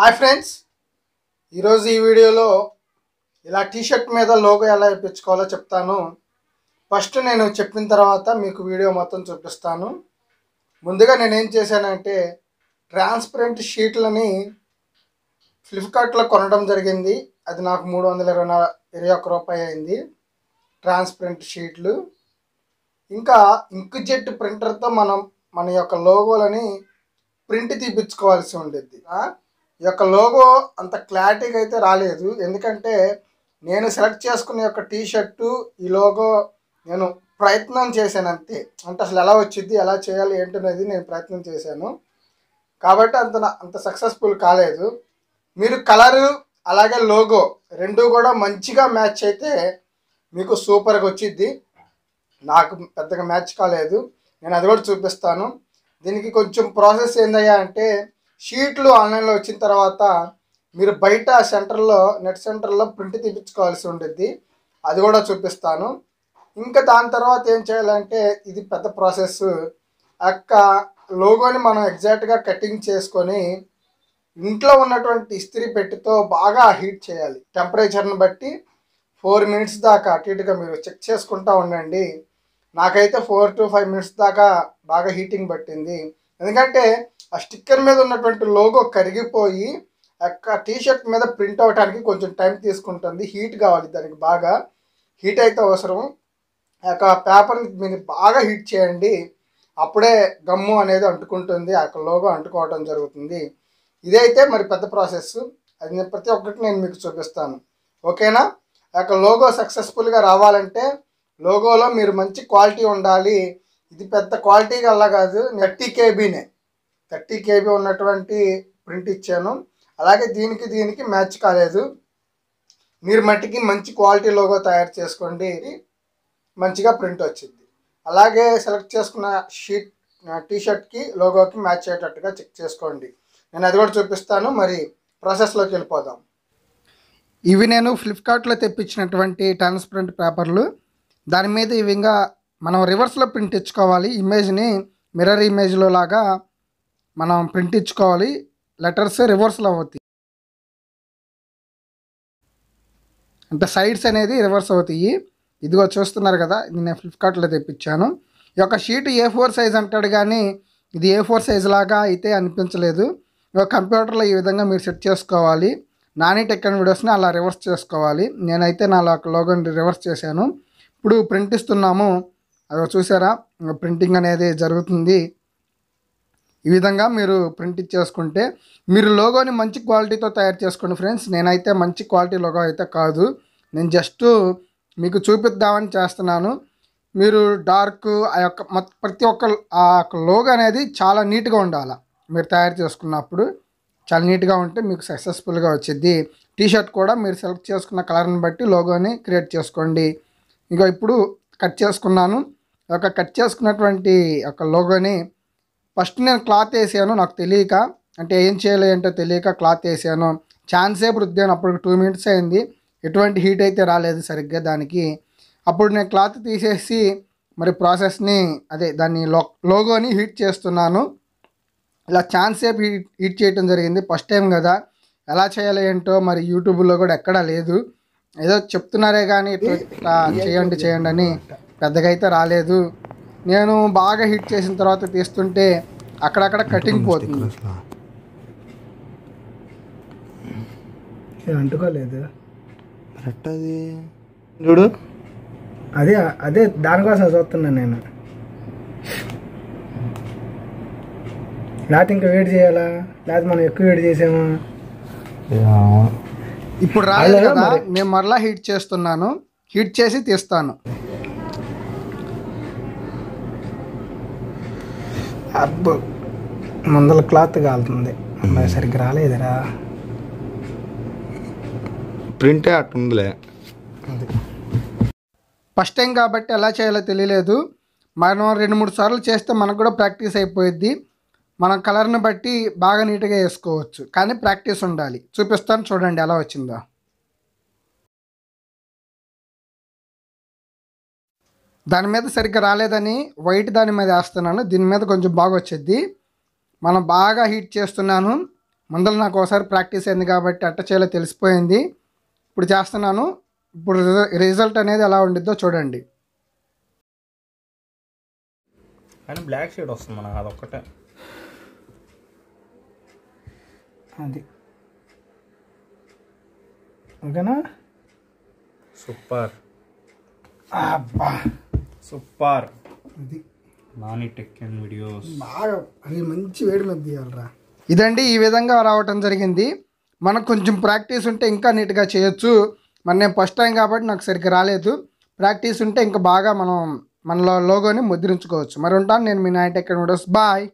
hi friends ఈరోజు ఈ వీడియోలో ఇలా టీషర్ట్ మీద లోగో ఎలా ఇప్పించుకోవాలో చెప్తాను ఫస్ట్ నేను చెప్పిన తర్వాత మీకు వీడియో మొత్తం చూపిస్తాను ముందుగా నేనేం చేశానంటే ట్రాన్స్పరెంట్ షీట్లని ఫ్లిప్కార్ట్లో కొనడం జరిగింది అది నాకు మూడు వందల ఇరవై ఇరవై ఒక్క రూపాయి అయింది ట్రాన్స్పరెంట్ షీట్లు ఇంకా ఇంక్జెట్ ప్రింటర్తో మనం మన యొక్క లోగోలని ప్రింట్ తీపించుకోవాల్సి ఉండేది ఈ యొక్క లోగో అంత క్లారిటీగా అయితే రాలేదు ఎందుకంటే నేను సెలెక్ట్ చేసుకున్న యొక్క టీ షర్టు ఈ లోగో నేను ప్రయత్నం చేశాను అంతే అంటే అసలు ఎలా వచ్చింది ఎలా చేయాలి ఏంటనేది నేను ప్రయత్నం చేశాను కాబట్టి అంత అంత సక్సెస్ఫుల్ కాలేదు మీరు కలరు అలాగే లోగో రెండు కూడా మంచిగా మ్యాచ్ అయితే మీకు సూపర్గా వచ్చిద్ది నాకు పెద్దగా మ్యాచ్ కాలేదు నేను అది కూడా చూపిస్తాను దీనికి కొంచెం ప్రాసెస్ ఏందయ్యా అంటే షీట్లు ఆన్లైన్లో వచ్చిన తర్వాత మీరు బయట సెంటర్లో నెట్ సెంటర్లో ప్రింట్ తీపించుకోవాల్సి ఉంటుంది అది కూడా చూపిస్తాను ఇంకా దాని తర్వాత ఏం చేయాలంటే ఇది పెద్ద ప్రాసెస్ అక్క లోగోని మనం ఎగ్జాక్ట్గా కటింగ్ చేసుకొని ఇంట్లో ఉన్నటువంటి ఇస్త్రీ పెట్టితో బాగా హీట్ చేయాలి టెంపరేచర్ని బట్టి ఫోర్ మినిట్స్ దాకా అటు ఇటుగా మీరు చెక్ చేసుకుంటూ ఉండండి నాకైతే ఫోర్ టు ఫైవ్ మినిట్స్ దాకా బాగా హీటింగ్ పట్టింది ఎందుకంటే ఆ స్టిక్కర్ మీద ఉన్నటువంటి లోగో కరిగిపోయి అక్క టీషర్ట్ మీద ప్రింట్ అవడానికి కొంచెం టైం తీసుకుంటుంది హీట్ కావాలి దానికి బాగా హీట్ అయితే అవసరం ఆ యొక్క పేపర్ని మీరు బాగా హీట్ చేయండి అప్పుడే గమ్ము అనేది అంటుకుంటుంది ఆ యొక్క లోగో అంటుకోవడం జరుగుతుంది ఇదైతే మరి పెద్ద ప్రాసెస్ అది నేను ప్రతి ఒక్కటి నేను మీకు చూపిస్తాను ఓకేనా ఆ యొక్క లోగో సక్సెస్ఫుల్గా రావాలంటే లోగోలో మీరు మంచి క్వాలిటీ ఉండాలి ఇది పెద్ద క్వాలిటీ అలా కాదు నెట్టి కేబీనే థర్టీ కేబీ ఉన్నటువంటి ప్రింట్ ఇచ్చాను అలాగే దీనికి దీనికి మ్యాచ్ కాలేదు మీరు మట్టికి మంచి క్వాలిటీ లోగో తయారు చేసుకోండి మంచిగా ప్రింట్ వచ్చింది అలాగే సెలెక్ట్ చేసుకున్న షీట్ టీషర్ట్కి లోగోకి మ్యాచ్ అయ్యేటట్టుగా చెక్ చేసుకోండి నేను అది కూడా చూపిస్తాను మరి ప్రాసెస్లోకి వెళ్ళిపోదాం ఇవి నేను ఫ్లిప్కార్ట్లో తెప్పించినటువంటి ట్రాన్స్పరెంట్ పేపర్లు దాని మీద ఇవి ఇంకా మనం రివర్స్లో ప్రింట్ ఇచ్చుకోవాలి ఇమేజ్ని మిర్రర్ ఇమేజ్లో లాగా మనం ప్రింట్ ఇచ్చుకోవాలి లెటర్స్ రివర్స్లో అవుతాయి అంటే సైడ్స్ అనేది రివర్స్ అవుతాయి ఇదిగో చూస్తున్నారు కదా ఇది నేను ఫ్లిప్కార్ట్లో తెప్పించాను ఈ యొక్క షీట్ ఏ ఫోర్ సైజ్ అంటాడు కానీ ఇది ఏ ఫోర్ సైజ్ లాగా అయితే అనిపించలేదు కంప్యూటర్లో ఈ విధంగా మీరు సెట్ చేసుకోవాలి నాని టెక్ అండ్ వీడియోస్ని అలా రివర్స్ చేసుకోవాలి నేనైతే నా లోగోని రివర్స్ చేశాను ఇప్పుడు ప్రింట్ ఇస్తున్నాము అది చూసారా ప్రింటింగ్ అనేది జరుగుతుంది ఈ విధంగా మీరు ప్రింట్ ఇచ్చేసుకుంటే మీరు లోగోని మంచి క్వాలిటీతో తయారు చేసుకోండి ఫ్రెండ్స్ నేనైతే మంచి క్వాలిటీ లోగో అయితే కాదు నేను జస్ట్ మీకు చూపిద్దామని చేస్తున్నాను మీరు డార్క్ ఆ యొక్క ప్రతి ఒక్క ఆ యొక్క లోగో అనేది చాలా నీట్గా ఉండాలి మీరు తయారు చేసుకున్నప్పుడు చాలా నీట్గా ఉంటే మీకు సక్సెస్ఫుల్గా వచ్చింది టీషర్ట్ కూడా మీరు సెలెక్ట్ చేసుకున్న కలర్ని బట్టి లోగోని క్రియేట్ చేసుకోండి ఇంకా ఇప్పుడు కట్ చేసుకున్నాను ఒక కట్ చేసుకున్నటువంటి ఒక లోగోని ఫస్ట్ నేను క్లాత్ వేసాను నాకు తెలియక అంటే ఏం చేయాలి అంటే తెలియక క్లాత్ వేసాను ఛాన్సేపు రుద్దాను అప్పుడు టూ మినిట్స్ అయింది ఎటువంటి హీట్ అయితే రాలేదు సరిగ్గా దానికి అప్పుడు నేను క్లాత్ తీసేసి మరి ప్రాసెస్ని అదే దాన్ని లో లోగోని హీట్ చేస్తున్నాను ఇలా ఛాన్స్ సేపు హీట్ హీట్ చేయడం జరిగింది ఫస్ట్ టైం కదా ఎలా చేయాలి ఏంటో మరి యూట్యూబ్లో కూడా ఎక్కడా లేదు ఏదో చెప్తున్నారే కానీ ఇట్లా చేయండి చేయండి అని పెద్దగా అయితే రాలేదు నేను బాగా హిట్ చేసిన తర్వాత తీస్తుంటే అక్కడక్కడ కటింగ్ పోతుంది అంటుకోలేదు అది చూడు అదే అదే దానికోసం చదువుతున్నాను నేను లేకపోతే ఇంకా వెయిట్ చేయాలా లేకపోతే మనం ఎక్కువ వెయిట్ చేసామా ఇప్పుడు రాలేదు కదా నేను మరలా హీట్ చేస్తున్నాను హీట్ చేసి తీస్తాను అబ్బు ముందల క్లాత్ కాలుతుంది సరిగ్గా రాలేదురా ప్రింటే అట్టుందిలే ఫస్ట్ టైం కాబట్టి ఎలా చేయాలో తెలియలేదు మనం రెండు మూడు సార్లు చేస్తే మనకు కూడా ప్రాక్టీస్ అయిపోయిద్ది మనం కలర్ని బట్టి బాగా నీట్గా వేసుకోవచ్చు కానీ ప్రాక్టీస్ ఉండాలి చూపిస్తాను చూడండి ఎలా వచ్చిందో దాని మీద సరిగ్గా రాలేదని వైట్ దాని మీద వేస్తున్నాను దీని మీద కొంచెం బాగా వచ్చేది మనం బాగా హీట్ చేస్తున్నాను ముందర నాకు ఒకసారి ప్రాక్టీస్ అయింది కాబట్టి అట్ట చేయాలో తెలిసిపోయింది ఇప్పుడు చేస్తున్నాను ఇప్పుడు రిజల్ట్ అనేది ఎలా ఉండిద్దో చూడండి కానీ బ్లాక్ షేడ్ వస్తుంది మనకు అదొక్కటే అది ఓకేనా సూపర్ అబ్బా సూపర్ నాని వీడియోస్ బాగా అది మంచి వేడి మీద ఇదండి ఈ విధంగా రావటం జరిగింది మనకు కొంచెం ప్రాక్టీస్ ఉంటే ఇంకా నీట్గా చేయొచ్చు మన నేను ఫస్ట్ టైం కాబట్టి నాకు సరిగ్గా రాలేదు ప్రాక్టీస్ ఉంటే ఇంకా బాగా మనం మనలో లోగోని ముద్రించుకోవచ్చు మరి ఉంటాను నేను మీ నైట్ అండ్ వీడియోస్ బాయ్